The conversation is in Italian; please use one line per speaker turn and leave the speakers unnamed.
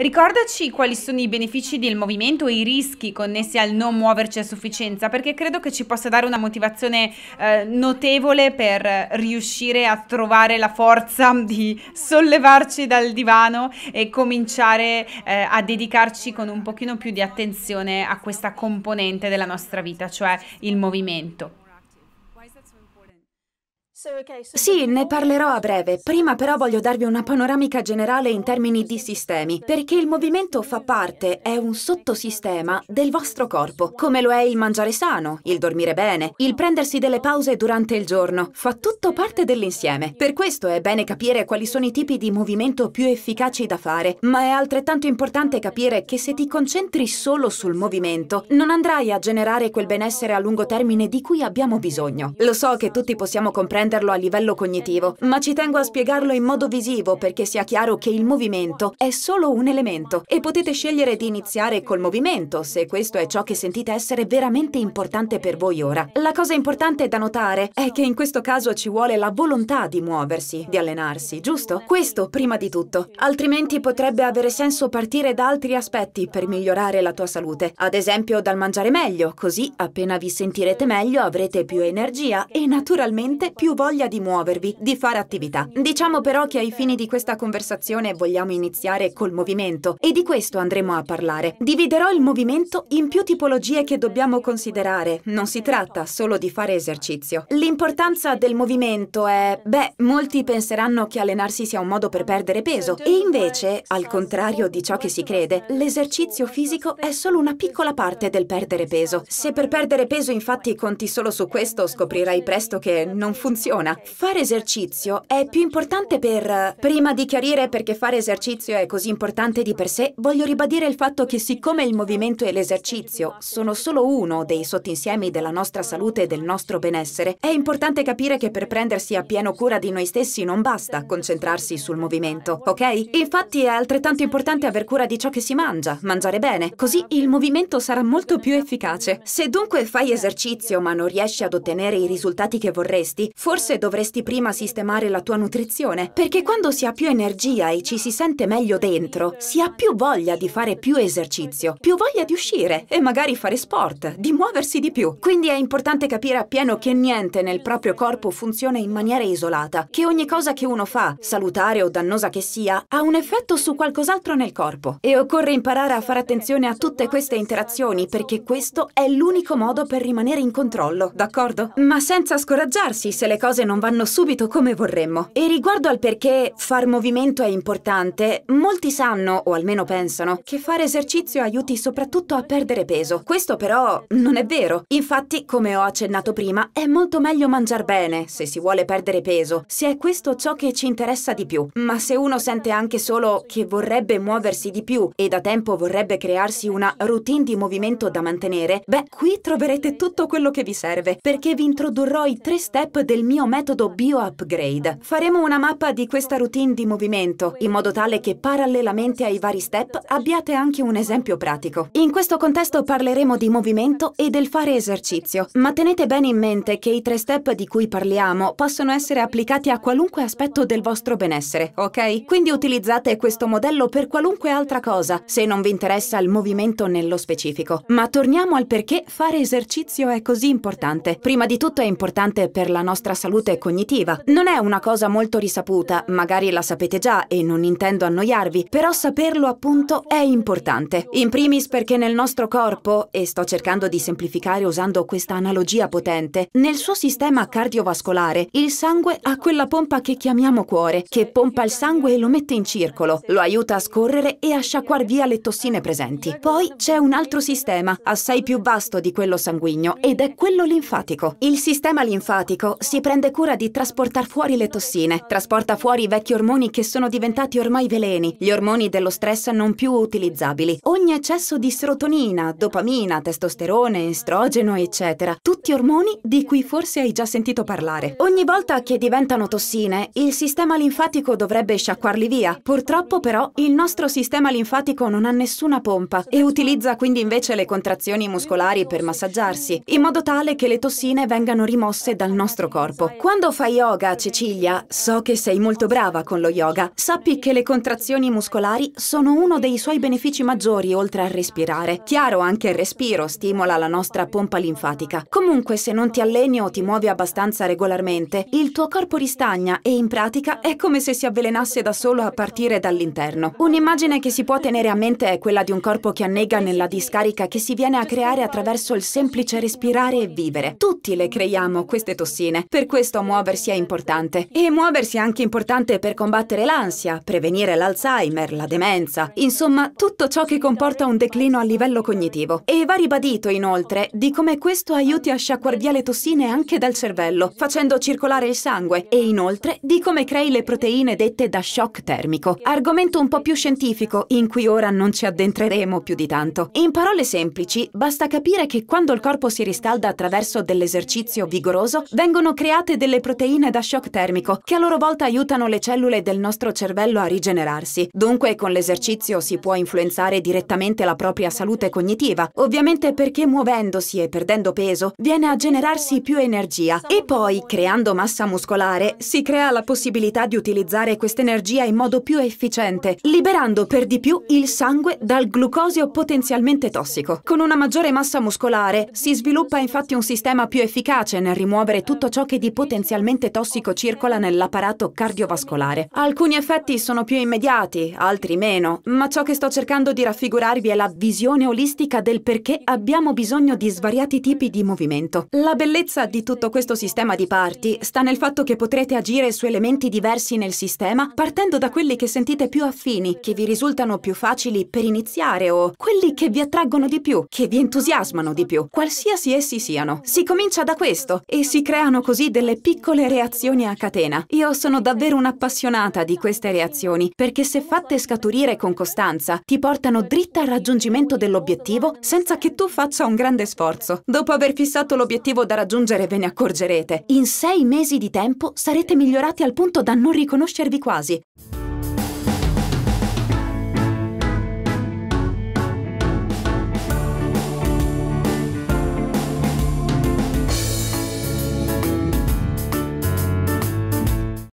Ricordaci quali sono i benefici del movimento e i rischi connessi al non muoverci a sufficienza, perché credo che ci possa dare una motivazione eh, notevole per riuscire a trovare la forza di sollevarci dal divano e cominciare eh, a dedicarci con un pochino più di attenzione a questa componente della nostra vita, cioè il movimento. Sì, ne parlerò a breve. Prima però voglio darvi una panoramica generale in termini di sistemi, perché il movimento fa parte, è un sottosistema del vostro corpo, come lo è il mangiare sano, il dormire bene, il prendersi delle pause durante il giorno. Fa tutto parte dell'insieme. Per questo è bene capire quali sono i tipi di movimento più efficaci da fare, ma è altrettanto importante capire che se ti concentri solo sul movimento, non andrai a generare quel benessere a lungo termine di cui abbiamo bisogno. Lo so che tutti possiamo comprendere comprenderlo a livello cognitivo, ma ci tengo a spiegarlo in modo visivo perché sia chiaro che il movimento è solo un elemento e potete scegliere di iniziare col movimento se questo è ciò che sentite essere veramente importante per voi ora. La cosa importante da notare è che in questo caso ci vuole la volontà di muoversi, di allenarsi, giusto? Questo prima di tutto, altrimenti potrebbe avere senso partire da altri aspetti per migliorare la tua salute, ad esempio dal mangiare meglio, così appena vi sentirete meglio avrete più energia e naturalmente più voglia di muovervi, di fare attività. Diciamo però che ai fini di questa conversazione vogliamo iniziare col movimento e di questo andremo a parlare. Dividerò il movimento in più tipologie che dobbiamo considerare. Non si tratta solo di fare esercizio. L'importanza del movimento è... beh, molti penseranno che allenarsi sia un modo per perdere peso e invece, al contrario di ciò che si crede, l'esercizio fisico è solo una piccola parte del perdere peso. Se per perdere peso infatti conti solo su questo, scoprirai presto che non funziona funziona. Fare esercizio è più importante per... Prima di chiarire perché fare esercizio è così importante di per sé, voglio ribadire il fatto che siccome il movimento e l'esercizio sono solo uno dei sottinsiemi della nostra salute e del nostro benessere, è importante capire che per prendersi a pieno cura di noi stessi non basta concentrarsi sul movimento, ok? Infatti è altrettanto importante aver cura di ciò che si mangia, mangiare bene, così il movimento sarà molto più efficace. Se dunque fai esercizio ma non riesci ad ottenere i risultati che vorresti, forse Forse dovresti prima sistemare la tua nutrizione, perché quando si ha più energia e ci si sente meglio dentro, si ha più voglia di fare più esercizio, più voglia di uscire e magari fare sport, di muoversi di più. Quindi è importante capire appieno che niente nel proprio corpo funziona in maniera isolata, che ogni cosa che uno fa, salutare o dannosa che sia, ha un effetto su qualcos'altro nel corpo. E occorre imparare a fare attenzione a tutte queste interazioni, perché questo è l'unico modo per rimanere in controllo, d'accordo? Ma senza scoraggiarsi se le cose cose non vanno subito come vorremmo. E riguardo al perché far movimento è importante, molti sanno, o almeno pensano, che fare esercizio aiuti soprattutto a perdere peso. Questo però non è vero. Infatti, come ho accennato prima, è molto meglio mangiare bene se si vuole perdere peso, se è questo ciò che ci interessa di più. Ma se uno sente anche solo che vorrebbe muoversi di più e da tempo vorrebbe crearsi una routine di movimento da mantenere, beh, qui troverete tutto quello che vi serve, perché vi introdurrò i tre step del mio mio metodo bio-upgrade. Faremo una mappa di questa routine di movimento, in modo tale che parallelamente ai vari step abbiate anche un esempio pratico. In questo contesto parleremo di movimento e del fare esercizio, ma tenete bene in mente che i tre step di cui parliamo possono essere applicati a qualunque aspetto del vostro benessere, ok? Quindi utilizzate questo modello per qualunque altra cosa, se non vi interessa il movimento nello specifico. Ma torniamo al perché fare esercizio è così importante. Prima di tutto è importante per la nostra salute salute cognitiva. Non è una cosa molto risaputa, magari la sapete già e non intendo annoiarvi, però saperlo appunto è importante. In primis perché nel nostro corpo, e sto cercando di semplificare usando questa analogia potente, nel suo sistema cardiovascolare il sangue ha quella pompa che chiamiamo cuore, che pompa il sangue e lo mette in circolo, lo aiuta a scorrere e a sciacquar via le tossine presenti. Poi c'è un altro sistema, assai più vasto di quello sanguigno, ed è quello linfatico. Il sistema linfatico si prende prende cura di trasportar fuori le tossine, trasporta fuori i vecchi ormoni che sono diventati ormai veleni, gli ormoni dello stress non più utilizzabili. Ogni eccesso di serotonina, dopamina, testosterone, estrogeno, eccetera, tutti ormoni di cui forse hai già sentito parlare. Ogni volta che diventano tossine, il sistema linfatico dovrebbe sciacquarli via. Purtroppo però il nostro sistema linfatico non ha nessuna pompa e utilizza quindi invece le contrazioni muscolari per massaggiarsi, in modo tale che le tossine vengano rimosse dal nostro corpo corpo. Quando fai yoga, Cecilia, so che sei molto brava con lo yoga. Sappi che le contrazioni muscolari sono uno dei suoi benefici maggiori oltre a respirare. Chiaro, anche il respiro stimola la nostra pompa linfatica. Comunque, se non ti alleni o ti muovi abbastanza regolarmente, il tuo corpo ristagna e in pratica è come se si avvelenasse da solo a partire dall'interno. Un'immagine che si può tenere a mente è quella di un corpo che annega nella discarica che si viene a creare attraverso il semplice respirare e vivere. Tutti le creiamo queste tossine, per questo muoversi è importante. E muoversi è anche importante per combattere l'ansia, prevenire l'Alzheimer, la demenza, insomma tutto ciò che comporta un declino a livello cognitivo. E va ribadito inoltre di come questo aiuti a sciacquare via le tossine anche dal cervello, facendo circolare il sangue e inoltre di come crei le proteine dette da shock termico. Argomento un po' più scientifico in cui ora non ci addentreremo più di tanto. In parole semplici, basta capire che quando il corpo si riscalda attraverso dell'esercizio vigoroso, vengono create create delle proteine da shock termico che a loro volta aiutano le cellule del nostro cervello a rigenerarsi. Dunque con l'esercizio si può influenzare direttamente la propria salute cognitiva, ovviamente perché muovendosi e perdendo peso viene a generarsi più energia e poi creando massa muscolare si crea la possibilità di utilizzare questa energia in modo più efficiente, liberando per di più il sangue dal glucosio potenzialmente tossico. Con una maggiore massa muscolare si sviluppa infatti un sistema più efficace nel rimuovere tutto ciò che diventa di potenzialmente tossico circola nell'apparato cardiovascolare. Alcuni effetti sono più immediati, altri meno, ma ciò che sto cercando di raffigurarvi è la visione olistica del perché abbiamo bisogno di svariati tipi di movimento. La bellezza di tutto questo sistema di parti sta nel fatto che potrete agire su elementi diversi nel sistema partendo da quelli che sentite più affini, che vi risultano più facili per iniziare o quelli che vi attraggono di più, che vi entusiasmano di più, qualsiasi essi siano. Si comincia da questo e si creano così delle delle piccole reazioni a catena. Io sono davvero un'appassionata di queste reazioni, perché se fatte scaturire con costanza, ti portano dritta al raggiungimento dell'obiettivo senza che tu faccia un grande sforzo. Dopo aver fissato l'obiettivo da raggiungere ve ne accorgerete. In sei mesi di tempo sarete migliorati al punto da non riconoscervi quasi.